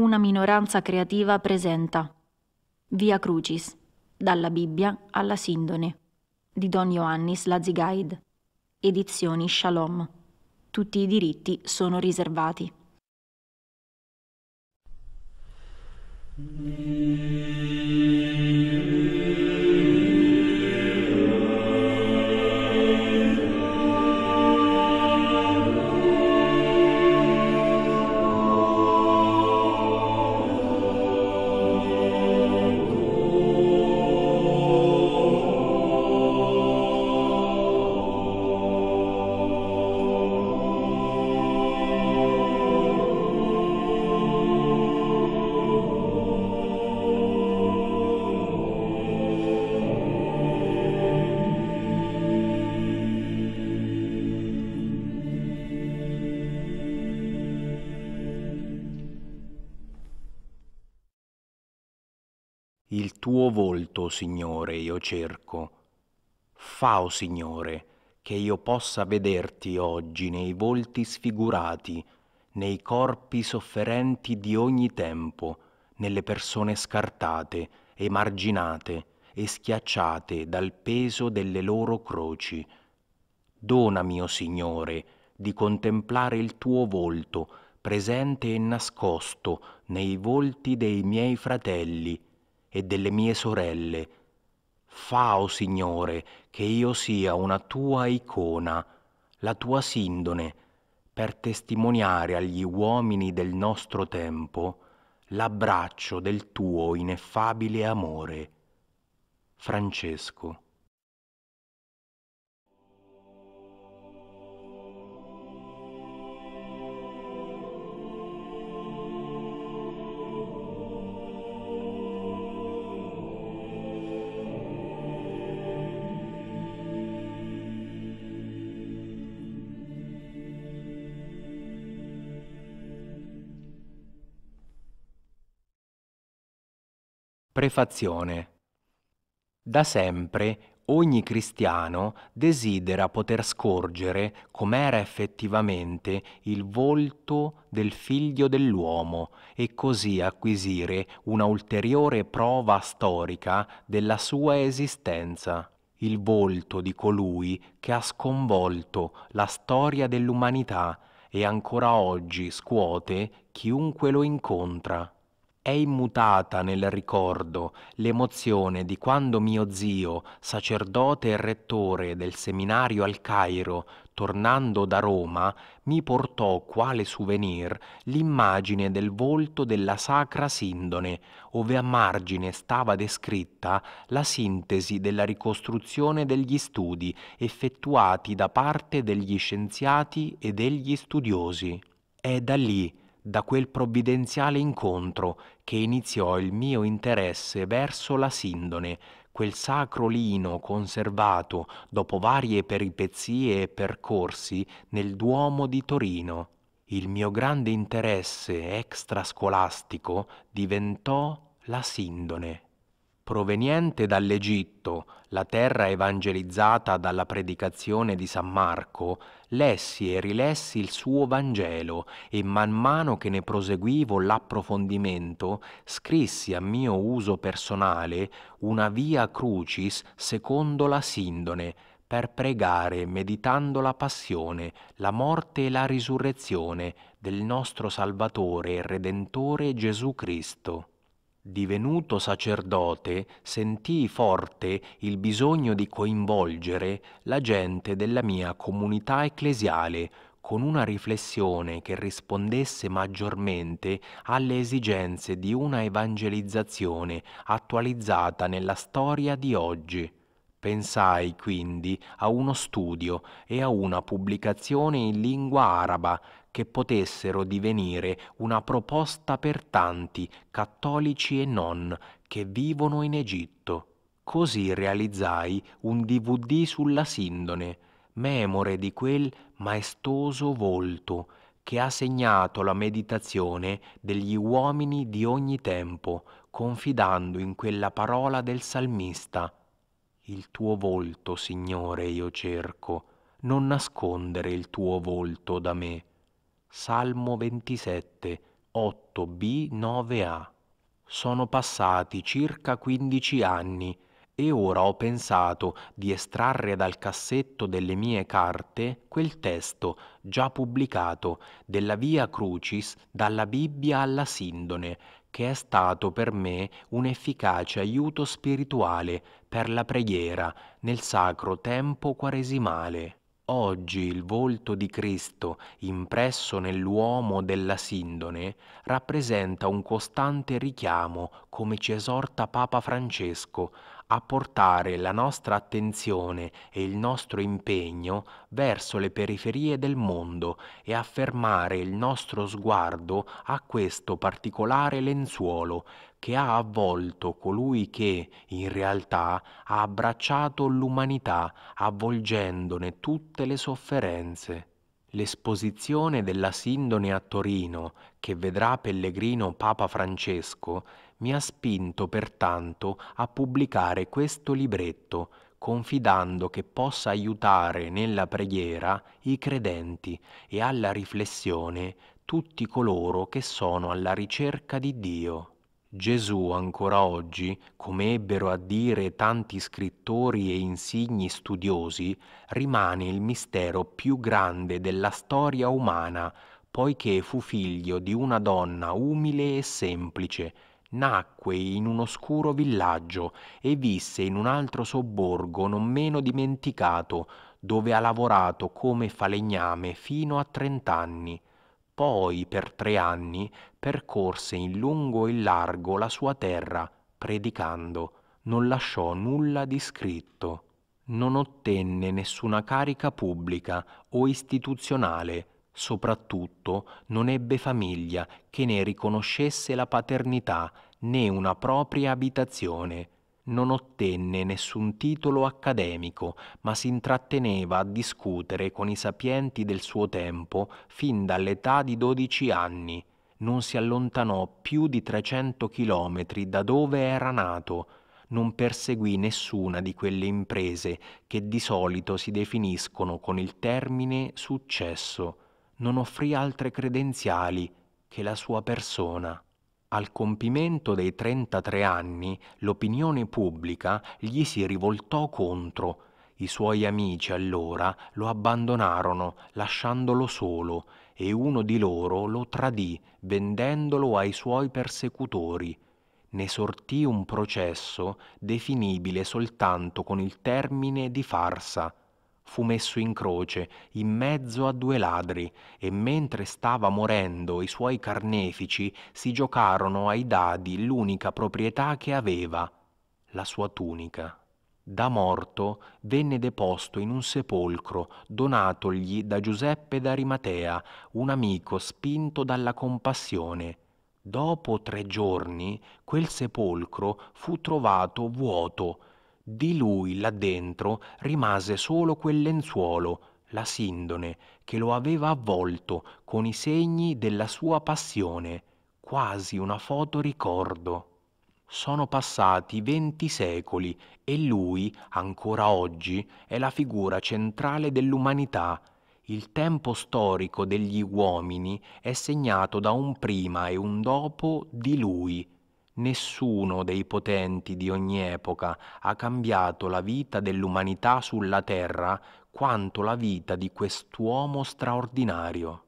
una minoranza creativa presenta Via Crucis, dalla Bibbia alla Sindone, di Don Ioannis Lazigaid, edizioni Shalom. Tutti i diritti sono riservati. Mm. tuo volto, Signore, io cerco. Fa, o oh Signore, che io possa vederti oggi nei volti sfigurati, nei corpi sofferenti di ogni tempo, nelle persone scartate, emarginate e schiacciate dal peso delle loro croci. Donami, mio oh Signore, di contemplare il tuo volto, presente e nascosto nei volti dei miei fratelli, e delle mie sorelle. Fao, Signore, che io sia una tua icona, la tua sindone, per testimoniare agli uomini del nostro tempo l'abbraccio del tuo ineffabile amore. Francesco Prefazione Da sempre ogni cristiano desidera poter scorgere com'era effettivamente il volto del figlio dell'uomo e così acquisire una ulteriore prova storica della sua esistenza, il volto di colui che ha sconvolto la storia dell'umanità e ancora oggi scuote chiunque lo incontra. È immutata nel ricordo l'emozione di quando mio zio, sacerdote e rettore del seminario al Cairo, tornando da Roma, mi portò quale souvenir l'immagine del volto della sacra Sindone, ove a margine stava descritta la sintesi della ricostruzione degli studi effettuati da parte degli scienziati e degli studiosi. È da lì da quel provvidenziale incontro che iniziò il mio interesse verso la Sindone, quel sacro lino conservato dopo varie peripezie e percorsi nel Duomo di Torino. Il mio grande interesse extrascolastico diventò la Sindone. Proveniente dall'Egitto, la terra evangelizzata dalla predicazione di San Marco, lessi e rilessi il suo Vangelo e man mano che ne proseguivo l'approfondimento, scrissi a mio uso personale una via crucis secondo la sindone, per pregare meditando la passione, la morte e la risurrezione del nostro Salvatore e Redentore Gesù Cristo. Divenuto sacerdote, sentii forte il bisogno di coinvolgere la gente della mia comunità ecclesiale con una riflessione che rispondesse maggiormente alle esigenze di una evangelizzazione attualizzata nella storia di oggi. Pensai quindi a uno studio e a una pubblicazione in lingua araba che potessero divenire una proposta per tanti, cattolici e non, che vivono in Egitto. Così realizzai un DVD sulla Sindone, memore di quel maestoso volto che ha segnato la meditazione degli uomini di ogni tempo, confidando in quella parola del salmista. Il tuo volto, Signore, io cerco, non nascondere il tuo volto da me. Salmo 27, 8b, 9a. Sono passati circa 15 anni e ora ho pensato di estrarre dal cassetto delle mie carte quel testo già pubblicato della Via Crucis dalla Bibbia alla Sindone, che è stato per me un efficace aiuto spirituale per la preghiera nel sacro tempo quaresimale. Oggi il volto di Cristo, impresso nell'uomo della Sindone, rappresenta un costante richiamo, come ci esorta Papa Francesco, a portare la nostra attenzione e il nostro impegno verso le periferie del mondo e a fermare il nostro sguardo a questo particolare lenzuolo che ha avvolto colui che, in realtà, ha abbracciato l'umanità, avvolgendone tutte le sofferenze. L'esposizione della Sindone a Torino, che vedrà pellegrino Papa Francesco, mi ha spinto pertanto a pubblicare questo libretto, confidando che possa aiutare nella preghiera i credenti e alla riflessione tutti coloro che sono alla ricerca di Dio. Gesù ancora oggi, come ebbero a dire tanti scrittori e insigni studiosi, rimane il mistero più grande della storia umana, poiché fu figlio di una donna umile e semplice, nacque in un oscuro villaggio e visse in un altro sobborgo non meno dimenticato, dove ha lavorato come falegname fino a trent'anni poi per tre anni percorse in lungo e in largo la sua terra, predicando, non lasciò nulla di scritto. Non ottenne nessuna carica pubblica o istituzionale, soprattutto non ebbe famiglia che ne riconoscesse la paternità né una propria abitazione non ottenne nessun titolo accademico, ma si intratteneva a discutere con i sapienti del suo tempo fin dall'età di dodici anni. Non si allontanò più di 300 chilometri da dove era nato, non perseguì nessuna di quelle imprese che di solito si definiscono con il termine successo, non offrì altre credenziali che la sua persona. Al compimento dei 33 anni l'opinione pubblica gli si rivoltò contro. I suoi amici allora lo abbandonarono, lasciandolo solo, e uno di loro lo tradì, vendendolo ai suoi persecutori. Ne sortì un processo definibile soltanto con il termine di farsa fu messo in croce in mezzo a due ladri e mentre stava morendo i suoi carnefici si giocarono ai dadi l'unica proprietà che aveva, la sua tunica. Da morto venne deposto in un sepolcro donatogli da Giuseppe d'Arimatea, un amico spinto dalla compassione. Dopo tre giorni quel sepolcro fu trovato vuoto, di lui là dentro rimase solo quel lenzuolo, la sindone, che lo aveva avvolto con i segni della sua passione, quasi una foto ricordo. Sono passati venti secoli e lui, ancora oggi, è la figura centrale dell'umanità. Il tempo storico degli uomini è segnato da un prima e un dopo di lui, Nessuno dei potenti di ogni epoca ha cambiato la vita dell'umanità sulla Terra quanto la vita di quest'uomo straordinario.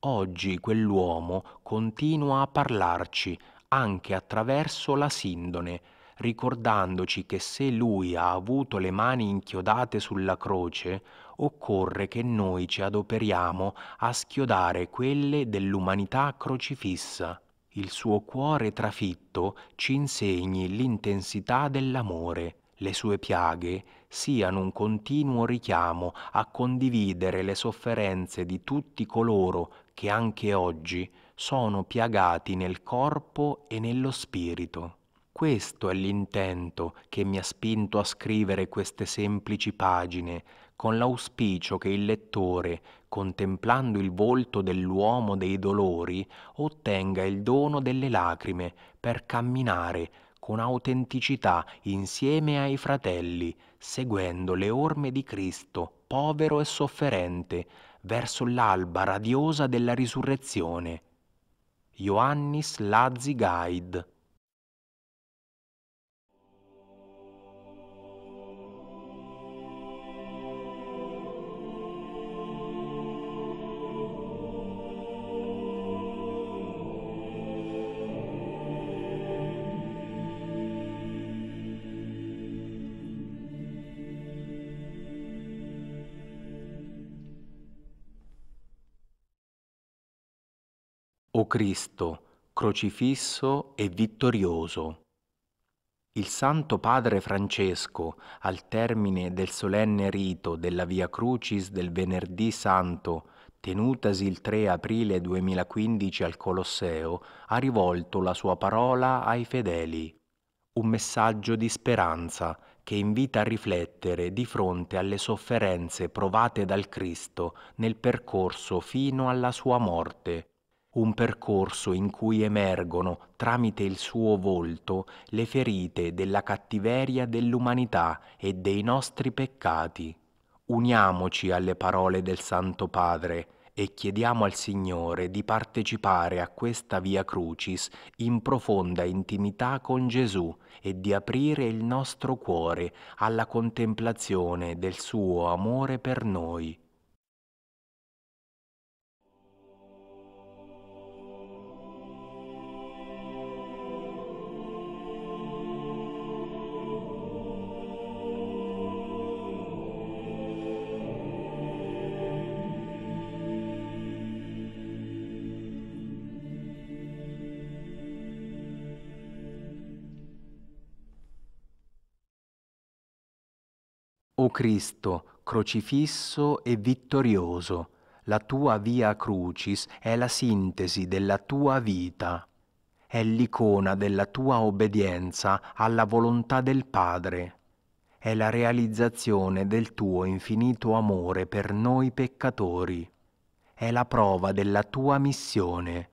Oggi quell'uomo continua a parlarci anche attraverso la sindone, ricordandoci che se lui ha avuto le mani inchiodate sulla croce, occorre che noi ci adoperiamo a schiodare quelle dell'umanità crocifissa il suo cuore trafitto ci insegni l'intensità dell'amore, le sue piaghe siano un continuo richiamo a condividere le sofferenze di tutti coloro che anche oggi sono piagati nel corpo e nello spirito. Questo è l'intento che mi ha spinto a scrivere queste semplici pagine, con l'auspicio che il lettore, contemplando il volto dell'uomo dei dolori, ottenga il dono delle lacrime per camminare con autenticità insieme ai fratelli, seguendo le orme di Cristo, povero e sofferente, verso l'alba radiosa della risurrezione. Ioannis Lazzi Guide O Cristo, crocifisso e vittorioso. Il Santo Padre Francesco, al termine del solenne rito della Via Crucis del venerdì santo, tenutasi il 3 aprile 2015 al Colosseo, ha rivolto la sua parola ai fedeli. Un messaggio di speranza che invita a riflettere di fronte alle sofferenze provate dal Cristo nel percorso fino alla sua morte un percorso in cui emergono, tramite il suo volto, le ferite della cattiveria dell'umanità e dei nostri peccati. Uniamoci alle parole del Santo Padre e chiediamo al Signore di partecipare a questa via crucis in profonda intimità con Gesù e di aprire il nostro cuore alla contemplazione del suo amore per noi. O Cristo, crocifisso e vittorioso, la tua via crucis è la sintesi della tua vita, è l'icona della tua obbedienza alla volontà del Padre, è la realizzazione del tuo infinito amore per noi peccatori, è la prova della tua missione,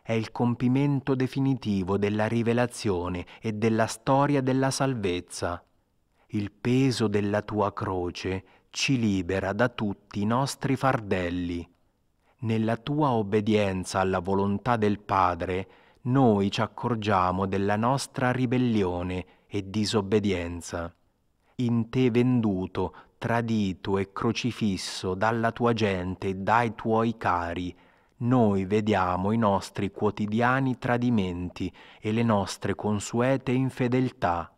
è il compimento definitivo della rivelazione e della storia della salvezza il peso della tua croce ci libera da tutti i nostri fardelli. Nella tua obbedienza alla volontà del Padre, noi ci accorgiamo della nostra ribellione e disobbedienza. In te venduto, tradito e crocifisso dalla tua gente e dai tuoi cari, noi vediamo i nostri quotidiani tradimenti e le nostre consuete infedeltà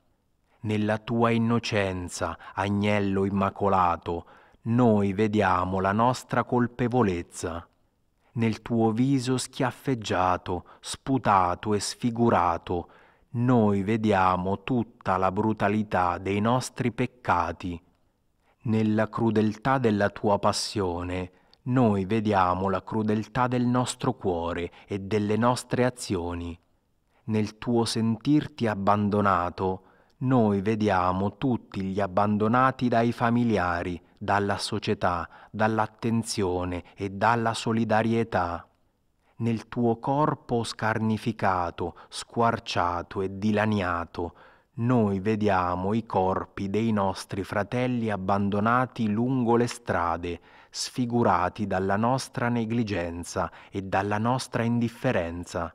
nella tua innocenza, agnello immacolato, noi vediamo la nostra colpevolezza. Nel tuo viso schiaffeggiato, sputato e sfigurato, noi vediamo tutta la brutalità dei nostri peccati. Nella crudeltà della tua passione, noi vediamo la crudeltà del nostro cuore e delle nostre azioni. Nel tuo sentirti abbandonato, noi vediamo tutti gli abbandonati dai familiari, dalla società, dall'attenzione e dalla solidarietà. Nel tuo corpo scarnificato, squarciato e dilaniato, noi vediamo i corpi dei nostri fratelli abbandonati lungo le strade, sfigurati dalla nostra negligenza e dalla nostra indifferenza.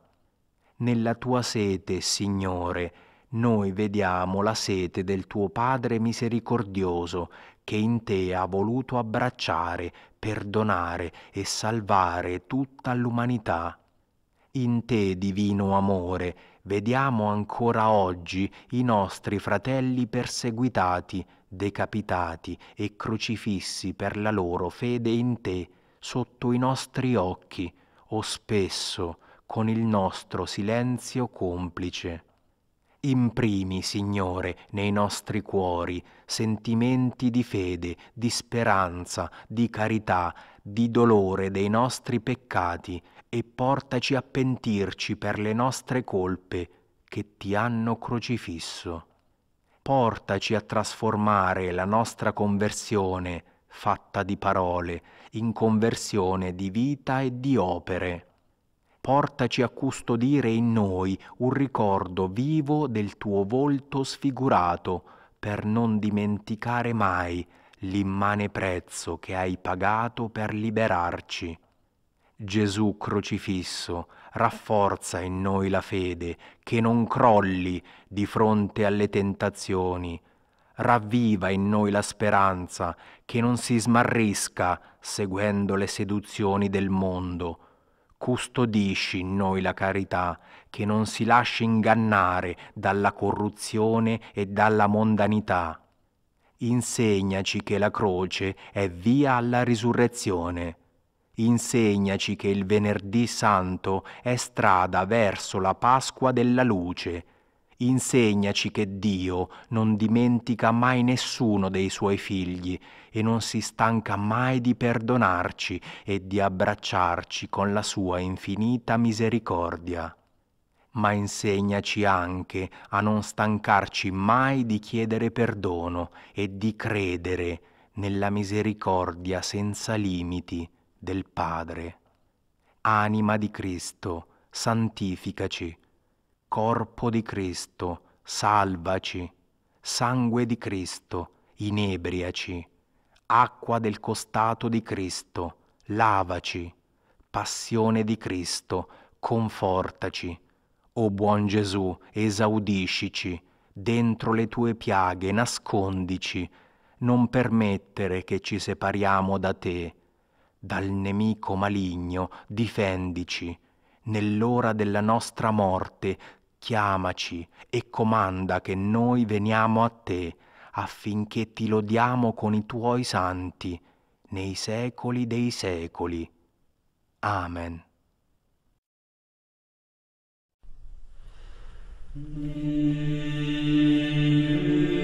Nella tua sete, Signore, noi vediamo la sete del tuo Padre misericordioso che in te ha voluto abbracciare, perdonare e salvare tutta l'umanità. In te, divino amore, vediamo ancora oggi i nostri fratelli perseguitati, decapitati e crocifissi per la loro fede in te, sotto i nostri occhi, o spesso con il nostro silenzio complice. Imprimi, Signore, nei nostri cuori sentimenti di fede, di speranza, di carità, di dolore dei nostri peccati e portaci a pentirci per le nostre colpe che ti hanno crocifisso. Portaci a trasformare la nostra conversione, fatta di parole, in conversione di vita e di opere portaci a custodire in noi un ricordo vivo del tuo volto sfigurato, per non dimenticare mai l'immane prezzo che hai pagato per liberarci. Gesù crocifisso, rafforza in noi la fede, che non crolli di fronte alle tentazioni. Ravviva in noi la speranza, che non si smarrisca seguendo le seduzioni del mondo custodisci in noi la carità, che non si lasci ingannare dalla corruzione e dalla mondanità. Insegnaci che la croce è via alla risurrezione. Insegnaci che il venerdì santo è strada verso la Pasqua della luce, Insegnaci che Dio non dimentica mai nessuno dei suoi figli e non si stanca mai di perdonarci e di abbracciarci con la sua infinita misericordia. Ma insegnaci anche a non stancarci mai di chiedere perdono e di credere nella misericordia senza limiti del Padre. Anima di Cristo, santificaci Corpo di Cristo, salvaci. Sangue di Cristo, inebriaci. Acqua del costato di Cristo, lavaci. Passione di Cristo, confortaci. O buon Gesù, esaudiscici. Dentro le tue piaghe nascondici. Non permettere che ci separiamo da te. Dal nemico maligno difendici. Nell'ora della nostra morte chiamaci e comanda che noi veniamo a te, affinché ti lodiamo con i tuoi santi, nei secoli dei secoli. Amen. Amen.